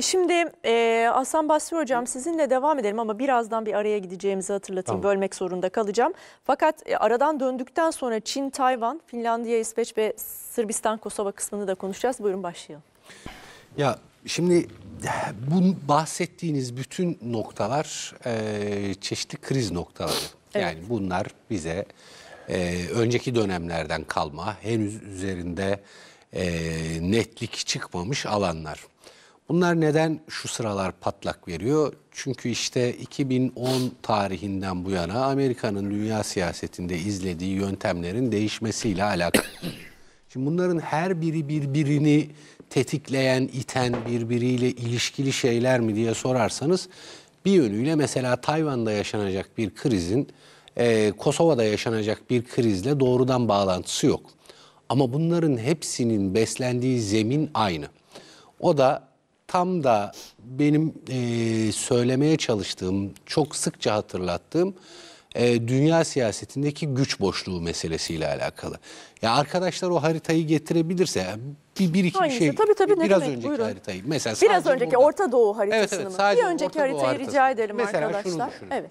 Şimdi e, Aslan Basri Hocam sizinle devam edelim ama birazdan bir araya gideceğimizi hatırlatayım. Tamam. Bölmek zorunda kalacağım. Fakat e, aradan döndükten sonra Çin, Tayvan, Finlandiya, İsveç ve Sırbistan, Kosova kısmını da konuşacağız. Buyurun başlayalım. Ya şimdi bu bahsettiğiniz bütün noktalar e, çeşitli kriz noktaları. Evet. Yani bunlar bize e, önceki dönemlerden kalma, henüz üzerinde e, netlik çıkmamış alanlar. Bunlar neden şu sıralar patlak veriyor? Çünkü işte 2010 tarihinden bu yana Amerika'nın dünya siyasetinde izlediği yöntemlerin değişmesiyle alakalı. Şimdi bunların her biri birbirini tetikleyen, iten, birbiriyle ilişkili şeyler mi diye sorarsanız bir yönüyle mesela Tayvan'da yaşanacak bir krizin e, Kosova'da yaşanacak bir krizle doğrudan bağlantısı yok. Ama bunların hepsinin beslendiği zemin aynı. O da tam da benim e, söylemeye çalıştığım, çok sıkça hatırlattığım e, dünya siyasetindeki güç boşluğu meselesiyle alakalı. Ya arkadaşlar o haritayı getirebilirse bir, bir iki Hangisi? şey tabii, tabii, ne biraz demek? önceki Buyurun. haritayı mesela biraz önceki burada, Orta Doğu haritasını evet, evet, sadece Bir önceki Orta haritayı haritası. rica edelim mesela arkadaşlar. Şunu Evet.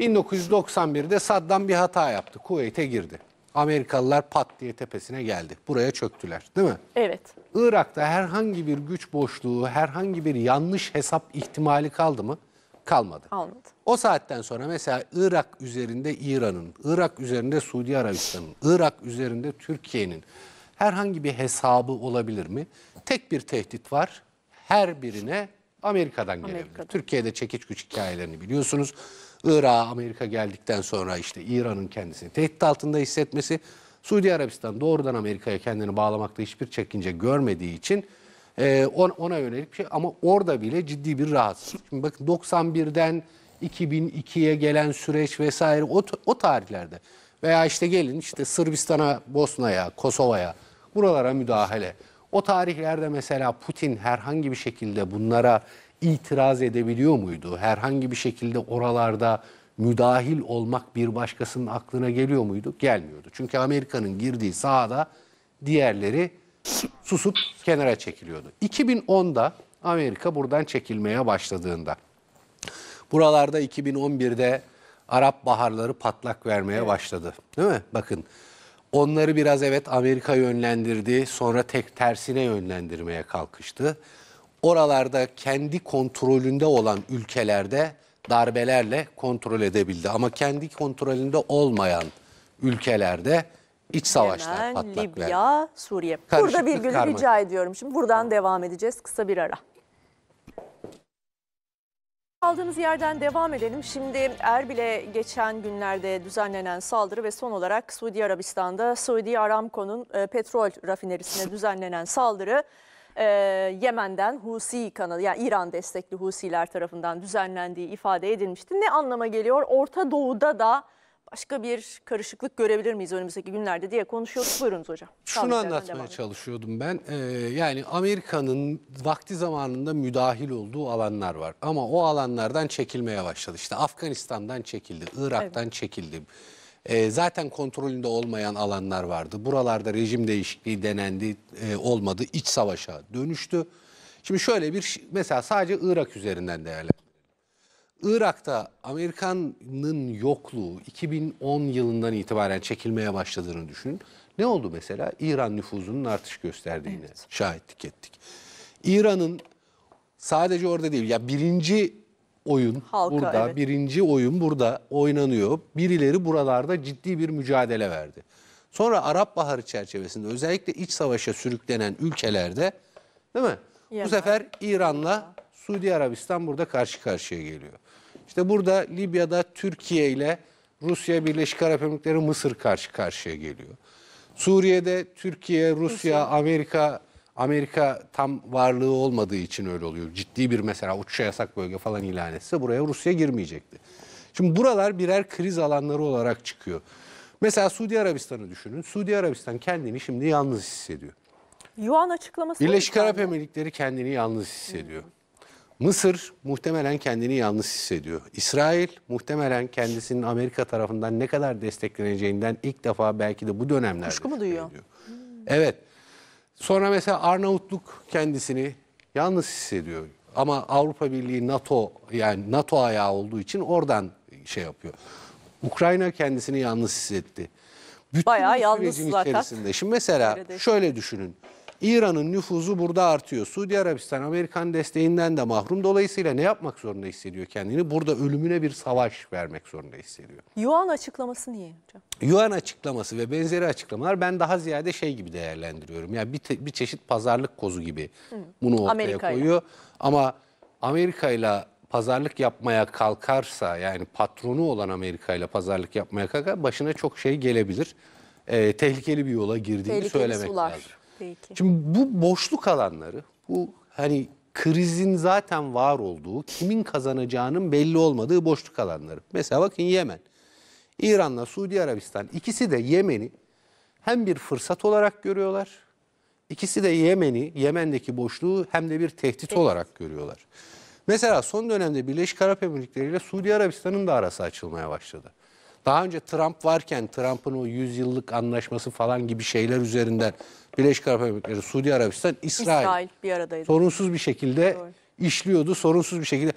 1991'de Saddam bir hata yaptı. Kuveyt'e girdi. Amerikalılar pat diye tepesine geldi. Buraya çöktüler değil mi? Evet. Irak'ta herhangi bir güç boşluğu, herhangi bir yanlış hesap ihtimali kaldı mı? Kalmadı. Kalmadı. O saatten sonra mesela Irak üzerinde İran'ın, Irak üzerinde Suudi Arabistan'ın, Irak üzerinde Türkiye'nin herhangi bir hesabı olabilir mi? Tek bir tehdit var. Her birine Amerika'dan gelebilir. Amerika'dan. Türkiye'de çekiç güç hikayelerini biliyorsunuz. Irak'a Amerika geldikten sonra işte İran'ın kendisini tehdit altında hissetmesi, Suudi Arabistan doğrudan Amerika'ya kendini bağlamakta hiçbir çekince görmediği için e, ona yönelik bir şey ama orada bile ciddi bir rahatsızlık. Şimdi bakın 91'den 2002'ye gelen süreç vesaire o, o tarihlerde veya işte gelin işte Sırbistan'a, Bosna'ya, Kosova'ya buralara müdahale. O tarihlerde mesela Putin herhangi bir şekilde bunlara itiraz edebiliyor muydu? Herhangi bir şekilde oralarda müdahil olmak bir başkasının aklına geliyor muydu? Gelmiyordu. Çünkü Amerika'nın girdiği sahada diğerleri susup kenara çekiliyordu. 2010'da Amerika buradan çekilmeye başladığında buralarda 2011'de Arap baharları patlak vermeye evet. başladı. Değil mi? Bakın Onları biraz evet Amerika yönlendirdi, sonra tek tersine yönlendirmeye kalkıştı. Oralarda kendi kontrolünde olan ülkelerde darbelerle kontrol edebildi. Ama kendi kontrolünde olmayan ülkelerde iç savaşlar Yemen, patlak Libya, verdi. Libya, Suriye. Karışıklık, Burada bir gün rica ediyorum. Şimdi buradan devam edeceğiz. Kısa bir ara. Kaldığımız yerden devam edelim. Şimdi Erbil'e geçen günlerde düzenlenen saldırı ve son olarak Suudi Arabistan'da Suudi Aramco'nun e, petrol rafinerisine düzenlenen saldırı e, Yemen'den Husi kanalı yani İran destekli Husiler tarafından düzenlendiği ifade edilmişti. Ne anlama geliyor? Orta Doğu'da da başka bir karışıklık görebilir miyiz önümüzdeki günlerde diye konuşuyorduk. Buyurunuz hocam. Şunu anlatmaya çalışıyordum ben. Ee, yani Amerika'nın vakti zamanında müdahil olduğu alanlar var. Ama o alanlardan çekilmeye başladı. İşte Afganistan'dan çekildi, Irak'tan evet. çekildi. E, zaten kontrolünde olmayan alanlar vardı. Buralarda rejim değişikliği denendi, e, olmadı. İç savaşa dönüştü. Şimdi şöyle bir mesela sadece Irak üzerinden değerlendirelim. Irak'ta Amerikan'ın yokluğu 2010 yılından itibaren çekilmeye başladığını düşünün. Ne oldu mesela? İran nüfuzunun artış gösterdiğini evet. şahitlik ettik. İran'ın sadece orada değil ya birinci oyun Halka, burada, evet. birinci oyun burada oynanıyor. Birileri buralarda ciddi bir mücadele verdi. Sonra Arap Baharı çerçevesinde özellikle iç savaşa sürüklenen ülkelerde değil mi? Yemen. Bu sefer İran'la Suudi Arabistan burada karşı karşıya geliyor. İşte burada Libya'da Türkiye ile Rusya, Birleşik Arap Emirlikleri, Mısır karşı karşıya geliyor. Suriye'de Türkiye, Rusya, Rusya. Amerika, Amerika tam varlığı olmadığı için öyle oluyor. Ciddi bir mesela uçuş yasak bölge falan ilan etse buraya Rusya girmeyecekti. Şimdi buralar birer kriz alanları olarak çıkıyor. Mesela Suudi Arabistan'ı düşünün. Suudi Arabistan kendini şimdi yalnız hissediyor. Yuan açıklaması. Birleşik Arap Emirlikleri kendini yalnız hissediyor. Hmm. Mısır muhtemelen kendini yalnız hissediyor. İsrail muhtemelen kendisinin Amerika tarafından ne kadar destekleneceğinden ilk defa belki de bu dönemlerde kuşku mu duyuyor? Evet. Sonra mesela Arnavutluk kendisini yalnız hissediyor. Ama Avrupa Birliği NATO yani NATO ayağı olduğu için oradan şey yapıyor. Ukrayna kendisini yalnız hissetti. Bütün Bayağı yalnız içerisinde. Şimdi mesela şöyle düşünün. İran'ın nüfuzu burada artıyor. Suudi Arabistan Amerikan desteğinden de mahrum. Dolayısıyla ne yapmak zorunda hissediyor kendini? Burada ölümüne bir savaş vermek zorunda hissediyor. Yuan açıklaması niye hocam? Yuan açıklaması ve benzeri açıklamalar ben daha ziyade şey gibi değerlendiriyorum. Yani bir, te, bir çeşit pazarlık kozu gibi Hı. bunu ortaya Amerika koyuyor. Ama Amerika ile pazarlık yapmaya kalkarsa yani patronu olan Amerika ile pazarlık yapmaya kalkar başına çok şey gelebilir. Ee, tehlikeli bir yola girdiğini tehlikeli söylemek sular. lazım. Peki. Şimdi bu boşluk alanları, bu hani krizin zaten var olduğu, kimin kazanacağının belli olmadığı boşluk alanları. Mesela bakın Yemen. İran'la Suudi Arabistan ikisi de Yemen'i hem bir fırsat olarak görüyorlar, ikisi de Yemen'i, Yemen'deki boşluğu hem de bir tehdit evet. olarak görüyorlar. Mesela son dönemde Birleşik Arap Emirlikleri ile Suudi Arabistan'ın da arası açılmaya başladı. Daha önce Trump varken Trump'ın o 100 yıllık anlaşması falan gibi şeyler üzerinden Birleşik Arap Emirlikleri, Suudi Arabistan, İsrail, İsrail bir aradaydı. sorunsuz bir şekilde Doğru. işliyordu. Sorunsuz bir şekilde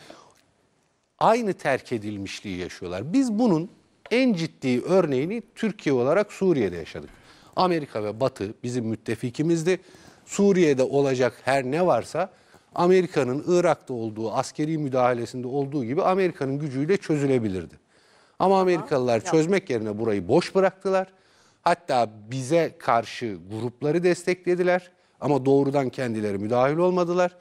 aynı terk edilmişliği yaşıyorlar. Biz bunun en ciddi örneğini Türkiye olarak Suriye'de yaşadık. Amerika ve Batı bizim müttefikimizdi. Suriye'de olacak her ne varsa Amerika'nın Irak'ta olduğu askeri müdahalesinde olduğu gibi Amerika'nın gücüyle çözülebilirdi. Ama Amerikalılar çözmek yerine burayı boş bıraktılar. Hatta bize karşı grupları desteklediler ama doğrudan kendileri müdahil olmadılar.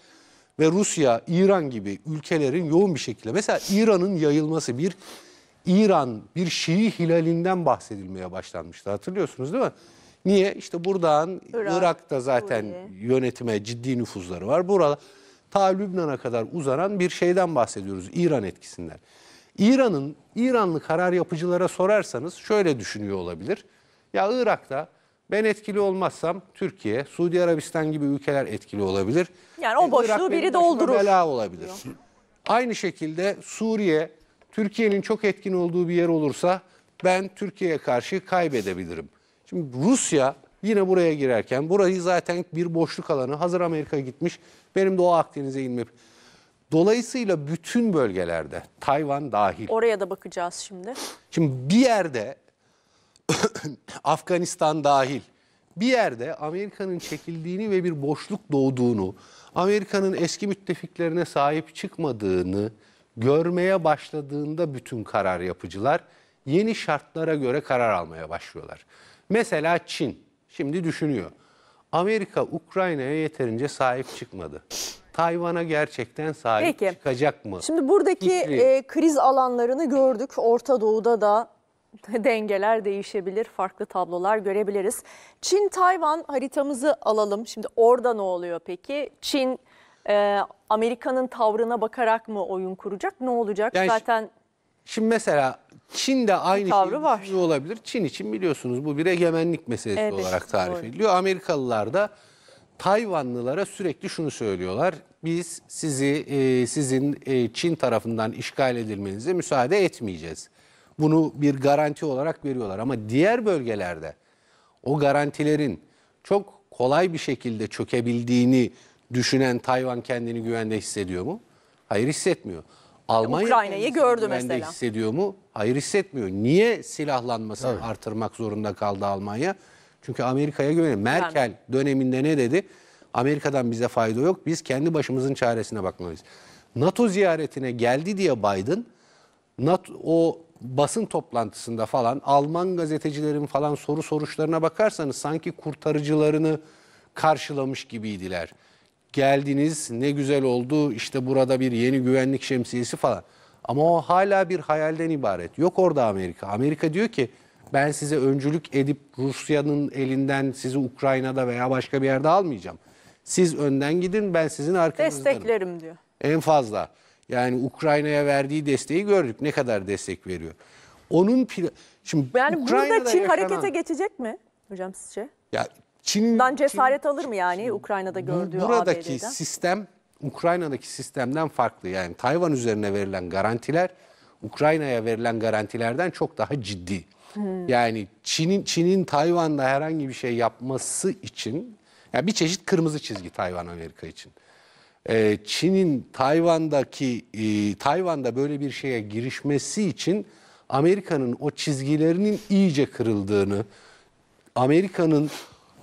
Ve Rusya, İran gibi ülkelerin yoğun bir şekilde mesela İran'ın yayılması bir İran bir Şii hilalinden bahsedilmeye başlanmıştı hatırlıyorsunuz değil mi? Niye? İşte buradan Irak, Irak'ta zaten Suriye. yönetime ciddi nüfuzları var. Burada ta Lübnan'a kadar uzanan bir şeyden bahsediyoruz İran etkisinden. İran'ın İranlı karar yapıcılara sorarsanız şöyle düşünüyor olabilir. Ya Irak'ta ben etkili olmazsam Türkiye, Suudi Arabistan gibi ülkeler etkili olabilir. Yani o e, boşluğu Irak biri doldurur. Bela olabilir. Aynı şekilde Suriye Türkiye'nin çok etkin olduğu bir yer olursa ben Türkiye'ye karşı kaybedebilirim. Şimdi Rusya yine buraya girerken burayı zaten bir boşluk alanı hazır Amerika gitmiş. Benim Doğu Akdeniz'e inme Dolayısıyla bütün bölgelerde Tayvan dahil. Oraya da bakacağız şimdi. Şimdi bir yerde Afganistan dahil bir yerde Amerika'nın çekildiğini ve bir boşluk doğduğunu, Amerika'nın eski müttefiklerine sahip çıkmadığını görmeye başladığında bütün karar yapıcılar yeni şartlara göre karar almaya başlıyorlar. Mesela Çin şimdi düşünüyor. Amerika Ukrayna'ya yeterince sahip çıkmadı. Tayvan'a gerçekten sahip Peki. çıkacak mı? Şimdi buradaki e, kriz alanlarını gördük. Orta Doğu'da da dengeler değişebilir, farklı tablolar görebiliriz. Çin-Tayvan haritamızı alalım. Şimdi orada ne oluyor peki? Çin e, Amerika'nın tavrına bakarak mı oyun kuracak? Ne olacak? Yani Zaten Şimdi mesela Çin de aynı tavrı şey var. olabilir. Çin için biliyorsunuz bu bir egemenlik meselesi evet, olarak tarif doğru. ediliyor. Amerikalılar da Tayvanlılara sürekli şunu söylüyorlar. Biz sizi e, sizin e, Çin tarafından işgal edilmenize müsaade etmeyeceğiz. Bunu bir garanti olarak veriyorlar ama diğer bölgelerde o garantilerin çok kolay bir şekilde çökebildiğini düşünen Tayvan kendini güvende hissediyor mu? Hayır hissetmiyor. Almanya Ukrayna'yı gördü mesela. hissediyor mu? Hayır hissetmiyor. Niye silahlanmasını evet. artırmak zorunda kaldı Almanya? Çünkü Amerika'ya güvenin. Merkel döneminde ne dedi? Amerika'dan bize fayda yok. Biz kendi başımızın çaresine bakmalıyız. NATO ziyaretine geldi diye Biden NATO, o basın toplantısında falan Alman gazetecilerin falan soru soruşlarına bakarsanız sanki kurtarıcılarını karşılamış gibiydiler. Geldiniz ne güzel oldu işte burada bir yeni güvenlik şemsiyesi falan. Ama o hala bir hayalden ibaret. Yok orada Amerika. Amerika diyor ki ben size öncülük edip Rusya'nın elinden sizi Ukrayna'da veya başka bir yerde almayacağım. Siz önden gidin ben sizin arkanızdayım. Desteklerim diyor. En fazla. Yani Ukrayna'ya verdiği desteği gördük. Ne kadar destek veriyor. Onun şimdi yani Ukrayna'da Çin yaşanan... harekete geçecek mi hocam sizce? Ya Çin'den cesaret Çin, alır mı yani Çin, Ukrayna'da gördüğü buradaki ABD'den? sistem Ukrayna'daki sistemden farklı. Yani Tayvan üzerine verilen garantiler Ukrayna'ya verilen garantilerden çok daha ciddi. Yani Çin'in Çin'in Tayvan'da herhangi bir şey yapması için yani bir çeşit kırmızı çizgi Tayvan Amerika için. Ee, Çin'in Tayvan'daki e, Tayvan'da böyle bir şeye girişmesi için Amerika'nın o çizgilerinin iyice kırıldığını, Amerika'nın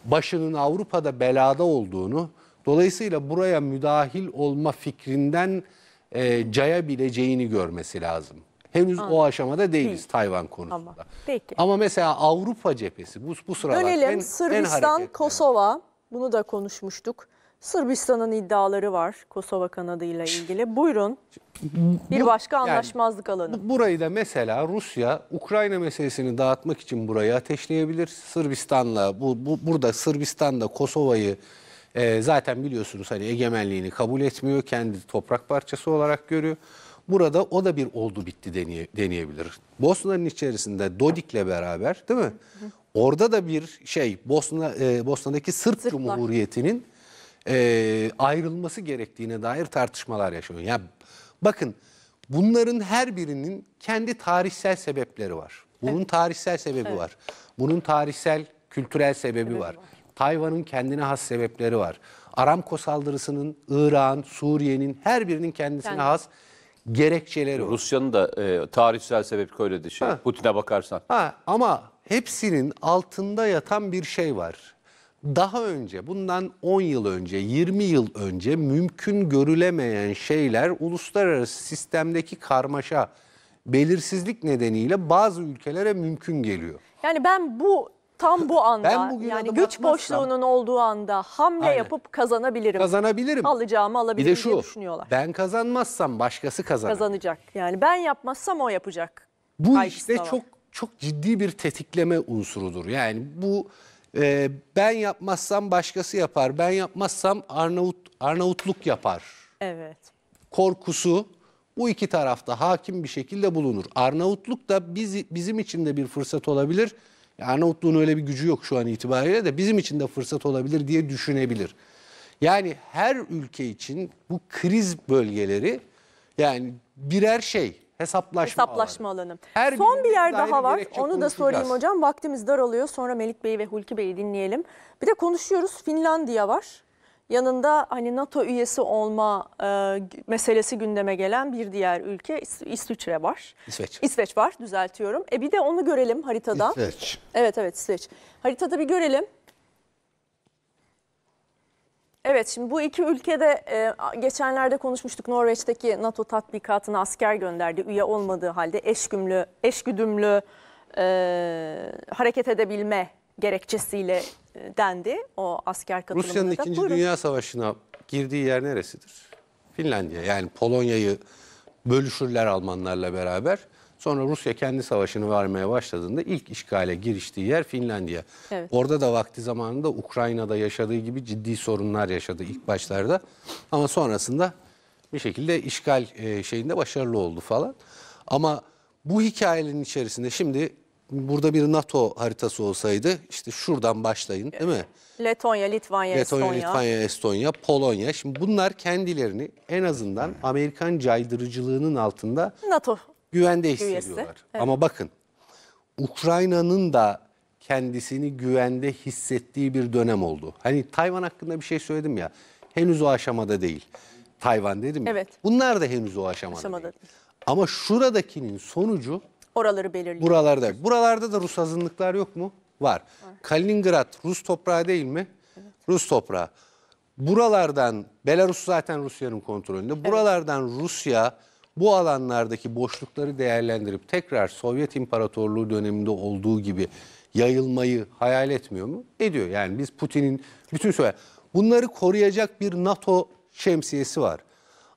başının Avrupa'da belada olduğunu, dolayısıyla buraya müdahil olma fikrinden e, cayabileceğini görmesi lazım. Henüz Anladım. o aşamada değiliz Değil. Tayvan konusunda. Ama, peki. Ama mesela Avrupa cephesi bu, bu sıralar Dönelim en, Sırbistan, en Kosova bunu da konuşmuştuk. Sırbistan'ın iddiaları var Kosova Kanadıyla ilgili. Buyurun. Bir başka anlaşmazlık yani, alanı. Burayı da mesela Rusya Ukrayna meselesini dağıtmak için burayı ateşleyebilir. Sırbistan'la bu, bu burada Sırbistan'da Kosova'yı e, zaten biliyorsunuz hani egemenliğini kabul etmiyor. Kendi toprak parçası olarak görüyor. Burada o da bir oldu bitti deneye, deneyebilir. Bosna'nın içerisinde Dodik'le beraber değil mi? Hı hı. Orada da bir şey Bosna e, Bosna'daki Sırp Sırplar. Cumhuriyeti'nin e, ayrılması gerektiğine dair tartışmalar yaşanıyor. Yani bakın bunların her birinin kendi tarihsel sebepleri var. Bunun evet. tarihsel sebebi evet. var. Bunun tarihsel kültürel sebebi, sebebi var. Tayvan'ın kendine has sebepleri var. Aramko saldırısının, İran, Suriye'nin her birinin kendisine Kendi. has gerekçeleri var. Rusya'nın da e, tarihsel sebep öyle de şey. Putin'e bakarsan. Ha, ama hepsinin altında yatan bir şey var. Daha önce bundan 10 yıl önce 20 yıl önce mümkün görülemeyen şeyler uluslararası sistemdeki karmaşa belirsizlik nedeniyle bazı ülkelere mümkün geliyor. Yani ben bu tam bu anda Ben bugün yani güç atmazsam- boşluğunun olduğu anda hamle Aynen. yapıp kazanabilirim. Kazanabilirim. Alacağımı Bir alabilirim de diye şu düşünüyorlar. ben kazanmazsam başkası kazanır. Kazanacak. Yani ben yapmazsam o yapacak. Bu kaygısı işte var. çok çok ciddi bir tetikleme unsurudur. Yani bu e, ben yapmazsam başkası yapar. Ben yapmazsam Arnavut Arnavutluk yapar. Evet. korkusu bu iki tarafta hakim bir şekilde bulunur. Arnavutluk da bizi, bizim için de bir fırsat olabilir. Arnavutluğun öyle bir gücü yok şu an itibariyle de bizim için de fırsat olabilir diye düşünebilir. Yani her ülke için bu kriz bölgeleri yani birer şey hesaplaşma, hesaplaşma alanı. Her Son bir yer daha var. Onu da sorayım hocam. Vaktimiz dar oluyor, Sonra Melik Bey ve Hulki Bey'i dinleyelim. Bir de konuşuyoruz. Finlandiya var. Yanında hani NATO üyesi olma e, meselesi gündeme gelen bir diğer ülke İs İsviçre var. İsveç. İsveç var düzeltiyorum. E bir de onu görelim haritada. İsveç. Evet evet İsveç. Haritada bir görelim. Evet şimdi bu iki ülkede e, geçenlerde konuşmuştuk Norveç'teki NATO tatbikatına asker gönderdi. Üye olmadığı halde eşgümlü, eşgüdümlü e, hareket edebilme gerekçesiyle dendi o asker katılımında. Rusya'nın 2. Buyurun. Dünya Savaşı'na girdiği yer neresidir? Finlandiya yani Polonya'yı bölüşürler Almanlarla beraber. Sonra Rusya kendi savaşını vermeye başladığında ilk işgale giriştiği yer Finlandiya. Evet. Orada da vakti zamanında Ukrayna'da yaşadığı gibi ciddi sorunlar yaşadı ilk başlarda. Ama sonrasında bir şekilde işgal e, şeyinde başarılı oldu falan. Ama bu hikayenin içerisinde şimdi burada bir NATO haritası olsaydı işte şuradan başlayın değil mi? Letonya, Litvanya, Letonya, Estonya. Litvanya, Estonya, Polonya. Şimdi bunlar kendilerini en azından Amerikan caydırıcılığının altında NATO. güvende hissediyorlar. evet. Ama bakın Ukrayna'nın da kendisini güvende hissettiği bir dönem oldu. Hani Tayvan hakkında bir şey söyledim ya. Henüz o aşamada değil. Tayvan dedim ya. Evet. Bunlar da henüz o aşamada, Aşamada değil. değil. Ama şuradakinin sonucu Oraları belirliyor. Buralarda. Buralarda da Rus azınlıklar yok mu? Var. Var. Kaliningrad Rus toprağı değil mi? Evet. Rus toprağı. Buralardan Belarus zaten Rusya'nın kontrolünde. Buralardan evet. Rusya bu alanlardaki boşlukları değerlendirip tekrar Sovyet İmparatorluğu döneminde olduğu gibi yayılmayı hayal etmiyor mu? Ediyor. Yani biz Putin'in bütün söyle bunları koruyacak bir NATO şemsiyesi var.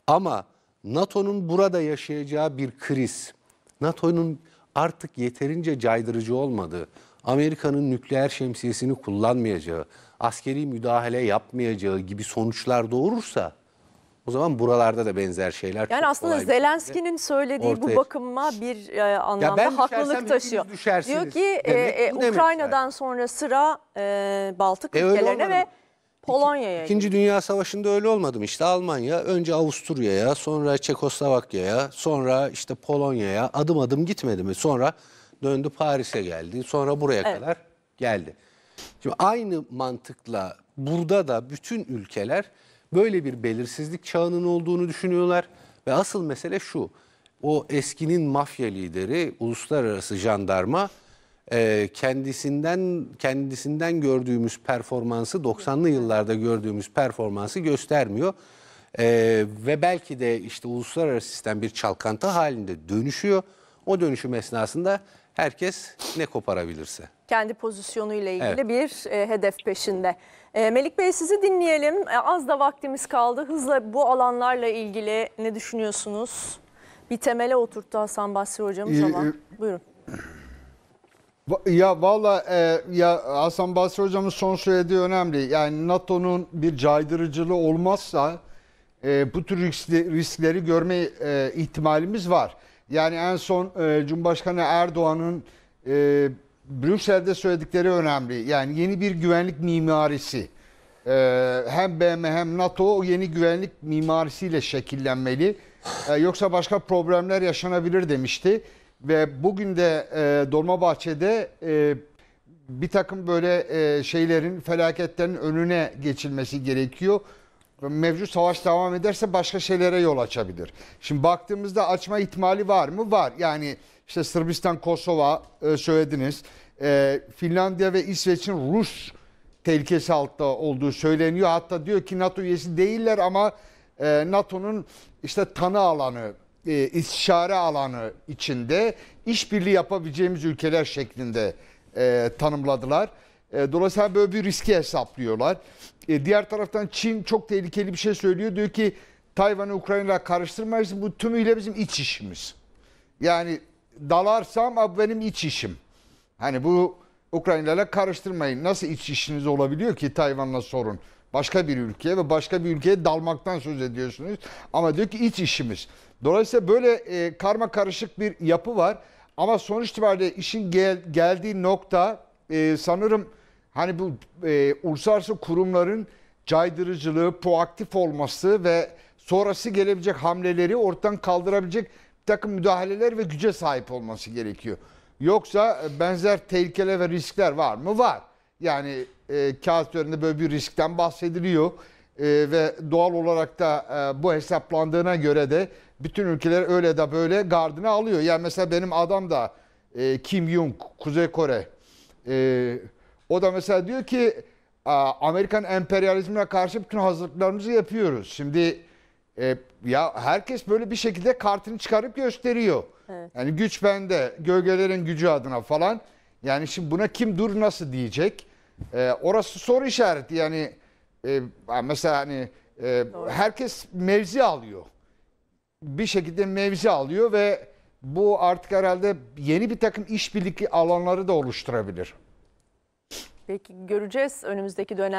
Ama NATO'nun burada yaşayacağı bir kriz, NATO'nun artık yeterince caydırıcı olmadığı, Amerika'nın nükleer şemsiyesini kullanmayacağı, askeri müdahale yapmayacağı gibi sonuçlar doğurursa o zaman buralarda da benzer şeyler Yani aslında Zelenski'nin söylediği ortaya. bu bakıma bir e, anlamda ya haklılık taşıyor. Diyor ki e, e, Ukrayna'dan yani. sonra sıra e, Baltık e, ülkelerine ve Polonya'ya. İkinci Dünya Savaşı'nda öyle olmadım işte Almanya önce Avusturya'ya, sonra Çekoslovakya'ya, sonra işte Polonya'ya adım adım gitmedi mi? Sonra döndü Paris'e geldi, sonra buraya evet. kadar geldi. Şimdi aynı mantıkla burada da bütün ülkeler böyle bir belirsizlik çağının olduğunu düşünüyorlar ve asıl mesele şu. O eskinin mafya lideri, uluslararası jandarma ee, kendisinden kendisinden gördüğümüz performansı 90'lı yıllarda gördüğümüz performansı göstermiyor. E, ve belki de işte uluslararası sistem bir çalkantı halinde dönüşüyor. O dönüşüm esnasında herkes ne koparabilirse. Kendi pozisyonuyla ilgili evet. bir e, hedef peşinde. E, Melik Bey sizi dinleyelim. E, az da vaktimiz kaldı. Hızla bu alanlarla ilgili ne düşünüyorsunuz? Bir temele oturttu Hasan Basri hocamız e, ama. E, Buyurun. Ya valla e, ya Hasan Basri hocamın son söylediği önemli. Yani NATO'nun bir caydırıcılığı olmazsa e, bu tür riskli, riskleri görme e, ihtimalimiz var. Yani en son e, Cumhurbaşkanı Erdoğan'ın e, Brüksel'de söyledikleri önemli. Yani yeni bir güvenlik mimarisi. E, hem BM hem NATO o yeni güvenlik mimarisiyle şekillenmeli. E, yoksa başka problemler yaşanabilir demişti. Ve bugün de e, Dolmabahçe'de e, bir takım böyle e, şeylerin, felaketlerin önüne geçilmesi gerekiyor. Mevcut savaş devam ederse başka şeylere yol açabilir. Şimdi baktığımızda açma ihtimali var mı? Var. Yani işte Sırbistan, Kosova e, söylediniz. E, Finlandiya ve İsveç'in Rus tehlikesi altında olduğu söyleniyor. Hatta diyor ki NATO üyesi değiller ama e, NATO'nun işte tanı alanı e, istişare alanı içinde işbirliği yapabileceğimiz ülkeler şeklinde e, tanımladılar. E, dolayısıyla böyle bir riski hesaplıyorlar. E, diğer taraftan Çin çok tehlikeli bir şey söylüyor. Diyor ki Tayvan'ı Ukrayna'yla karıştırmayız. Bu tümüyle bizim iç işimiz. Yani dalarsam abi benim iç işim. Hani bu Ukrayna'yla karıştırmayın. Nasıl iç işiniz olabiliyor ki Tayvan'la sorun? başka bir ülkeye ve başka bir ülkeye dalmaktan söz ediyorsunuz. Ama diyor ki iç işimiz. Dolayısıyla böyle e, karma karışık bir yapı var. Ama sonuç itibariyle işin gel, geldiği nokta e, sanırım hani bu e, uluslararası kurumların caydırıcılığı, proaktif olması ve sonrası gelebilecek hamleleri ortadan kaldırabilecek bir takım müdahaleler ve güce sahip olması gerekiyor. Yoksa e, benzer tehlikeler ve riskler var mı? Var. Yani e, kağıt üzerinde böyle bir riskten bahsediliyor. E, ve doğal olarak da e, bu hesaplandığına göre de bütün ülkeler öyle de böyle gardına alıyor. Yani mesela benim adam da e, Kim Jong, Kuzey Kore. E, o da mesela diyor ki Amerikan emperyalizmine karşı bütün hazırlıklarımızı yapıyoruz. Şimdi e, ya herkes böyle bir şekilde kartını çıkarıp gösteriyor. Evet. Yani güç bende, gölgelerin gücü adına falan. Yani şimdi buna kim dur nasıl diyecek? E, orası soru işareti yani e, mesela hani e, herkes mevzi alıyor. Bir şekilde mevzi alıyor ve bu artık herhalde yeni bir takım işbirliği alanları da oluşturabilir. Peki göreceğiz önümüzdeki dönem.